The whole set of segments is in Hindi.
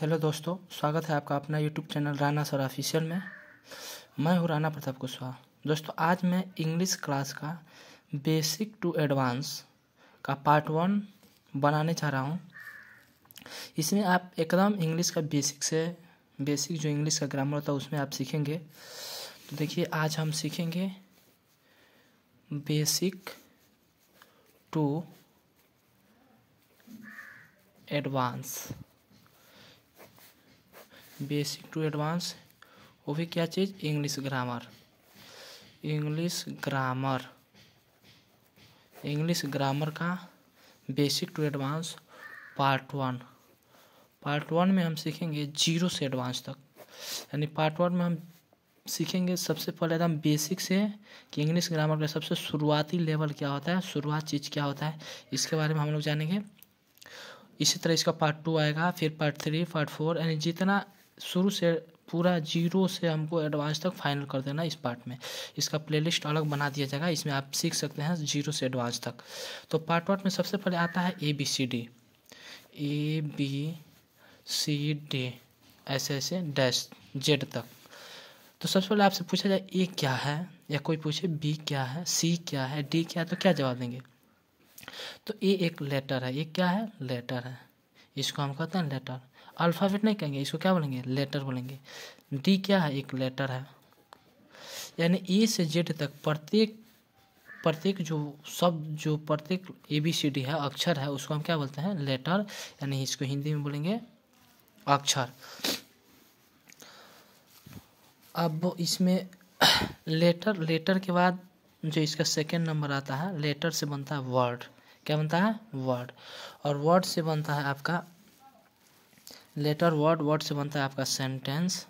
हेलो दोस्तों स्वागत है आपका अपना YouTube channel Rana sir official में मैं हूँ राना प्रताप कुशवाहा दोस्तों आज मैं इंग्लिश क्लास का बेसिक टू एडवांस का पार्ट वन बनाने चाह रहा हूँ इसमें आप एकदम इंग्लिश का बेसिक से बेसिक जो इंग्लिश का ग्रामर होता है उसमें आप सीखेंगे तो देखिए आज हम सीखेंगे basic to advance basic to advance वो भी क्या चीज़ English grammar English grammar English grammar का basic to advance part one part one में हम सीखेंगे जीरो से एडवांस तक यानी पार्ट वन में हम सीखेंगे सबसे पहले एकदम तो बेसिक से कि इंग्लिश ग्रामर का सबसे शुरुआती लेवल क्या होता है शुरुआत चीज़ क्या होता है इसके बारे में हम लोग जानेंगे इसी तरह इसका पार्ट टू आएगा फिर पार्ट थ्री पार्ट फोर यानी जितना शुरू से पूरा जीरो से हमको एडवांस तक फाइनल कर देना इस पार्ट में इसका प्लेलिस्ट अलग बना दिया जाएगा इसमें आप सीख सकते हैं जीरो से एडवांस तक तो पार्ट वाट में सबसे पहले आता है A B C D A B C D ऐसे ऐसे डैश जेड तक तो सबसे पहले आपसे पूछा जाए ए क्या है या कोई पूछे बी क्या है सी क्या है डी क्या है तो क्या जवाब देंगे तो ए एक लेटर है ये क्या है लेटर है इसको हम कहते हैं लेटर अल्फ़ाबेट नहीं कहेंगे इसको क्या बोलेंगे लेटर बोलेंगे डी क्या है एक लेटर है यानी ए से जेड तक प्रत्येक प्रत्येक जो शब्द जो प्रत्येक ए बी सी डी है अक्षर है उसको हम क्या बोलते हैं लेटर यानी इसको हिंदी में बोलेंगे अक्षर अब इसमें लेटर लेटर के बाद जो इसका सेकेंड नंबर आता है लेटर से बनता है वर्ड क्या बनता है वर्ड और वर्ड से बनता है आपका लेटर वर्ड वर्ड से बनता है आपका सेंटेंस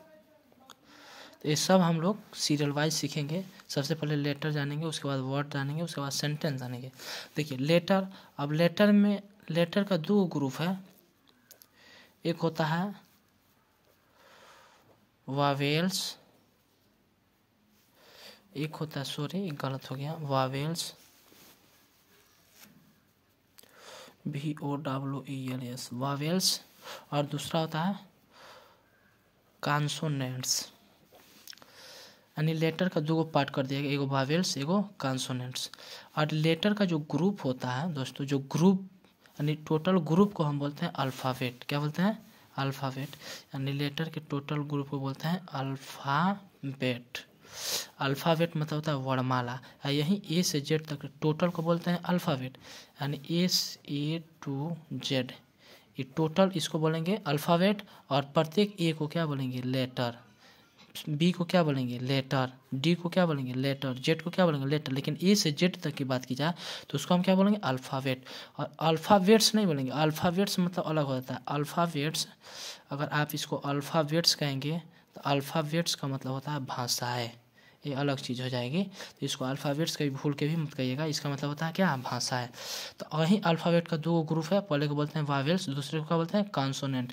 तो ये सब हम लोग सीरियल वाइज सीखेंगे सबसे पहले लेटर जानेंगे उसके बाद वर्ड जानेंगे उसके बाद सेंटेंस जानेंगे देखिए लेटर अब लेटर में लेटर का दो ग्रुप है एक होता है वावेल्स एक होता है सॉरी गलत हो गया vowels V O W E L S vowels और दूसरा होता है कॉन्सोनेंट्स यानी लेटर का दो पार्ट कर दिया गया एगो वावेल्स एगो कॉन्सोनेंट्स और लेटर का जो ग्रुप होता है दोस्तों जो ग्रुप यानी टोटल ग्रुप को हम बोलते हैं अल्फ़ावेट क्या बोलते हैं अल्फ़ावेट यानी लेटर के टोटल ग्रुप को बोलते हैं अल्फ़ाबेट अल्फ़ावेट मतलब होता है वर्णमाला यहीं ए से जेड तक टोटल को बोलते हैं अल्फ़ावेट यानी एस ए टू जेड ये टोटल इसको बोलेंगे अल्फ़ावेट और प्रत्येक ए को क्या बोलेंगे लेटर बी को क्या बोलेंगे लेटर डी को क्या बोलेंगे लेटर जेड को क्या बोलेंगे लेटर लेकिन ए से जेड तक की बात की जाए तो उसको हम क्या बोलेंगे अल्फ़ावेट और अल्फ़ावेट्स नहीं बोलेंगे अल्फ़ावेट्स मतलब अलग हो जाता है अल्फ़ावेट्स अगर आप इसको अल्फ़ावेट्स कहेंगे तो अल्फ़ावेट्स का मतलब होता है भाषाएँ ये अलग चीज़ हो जाएगी तो इसको अल्फ़ाबेट्स कभी भूल के भी मत कहिएगा इसका मतलब होता है क्या भाषा है तो वहीं अल्फ़ाबेट का दो ग्रुप है पहले को बोलते हैं वावेल्स दूसरे को क्या बोलते हैं कॉन्सोनेंट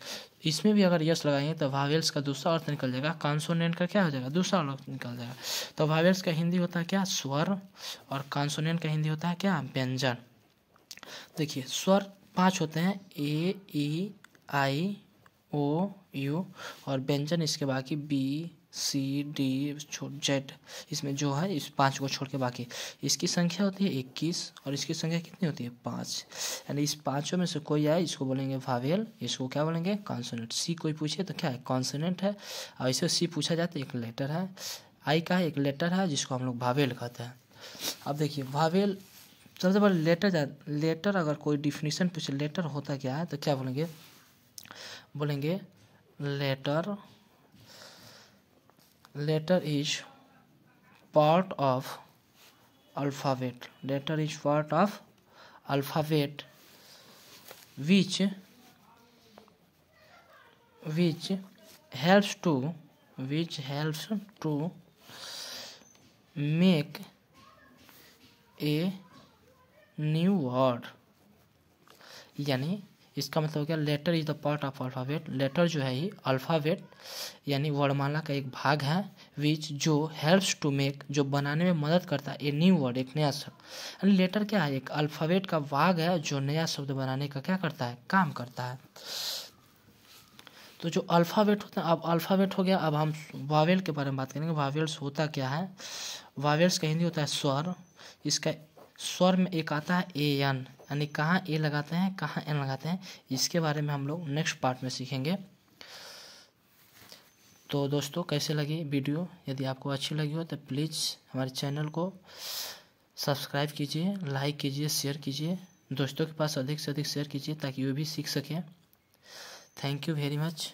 इसमें भी अगर यस लगाएंगे तो वावेल्स का दूसरा अर्थ निकल जाएगा कॉन्सोनेंट का क्या हो जाएगा दूसरा अर्थ निकल जाएगा तो वावेल्स का हिंदी होता है क्या स्वर और कॉन्सोनेंट का हिंदी होता है क्या व्यंजन देखिए स्वर पाँच होते हैं ए ई आई ओ यू और व्यंजन इसके बाकी बी सी डी जेड इसमें जो है इस पाँच को छोड़ के बाकी इसकी संख्या होती है इक्कीस और इसकी संख्या कितनी होती है पाँच यानी इस पाँचों में से कोई आए इसको बोलेंगे भावेल इसको क्या बोलेंगे कॉन्सोनेंट सी कोई पूछे तो क्या है कॉन्सोनेंट है और इसे सी पूछा जाए तो एक लेटर है आई का एक लेटर है जिसको हम लोग भावेल कहते हैं अब देखिए भावेल सबसे पहले लेटर लेटर अगर कोई डिफिनीशन पूछे लेटर होता क्या है तो क्या बोलेंगे बोलेंगे letter letter is part of alphabet letter is part of alphabet which which helps to which helps to make a new word यानी इसका मतलब हो गया letter is the part of alphabet letter जो है ये अल्फ़ाबेट यानी वर्णमाला का एक भाग है विच जो हेल्प्स टू मेक जो बनाने में मदद करता है ए न्यू वर्ड एक नया शब्द यानी लेटर क्या है एक अल्फ़ाबेट का भाग है जो नया शब्द बनाने का क्या करता है काम करता है तो जो अल्फ़ाबेट होता है अब अल्फ़ाबेट हो गया अब हम वावेल के बारे में बात करेंगे वावेल्स होता क्या है वावेल्स का हिंदी होता है स्वर इसका स्वर में एक आता है ए एन यानी कहाँ ए लगाते हैं कहाँ एन लगाते हैं इसके बारे में हम लोग नेक्स्ट पार्ट में सीखेंगे तो दोस्तों कैसे लगी वीडियो यदि आपको अच्छी लगी हो तो प्लीज़ हमारे चैनल को सब्सक्राइब कीजिए लाइक कीजिए शेयर कीजिए दोस्तों के पास अधिक से अधिक शेयर कीजिए ताकि वे भी सीख सकें थैंक यू वेरी मच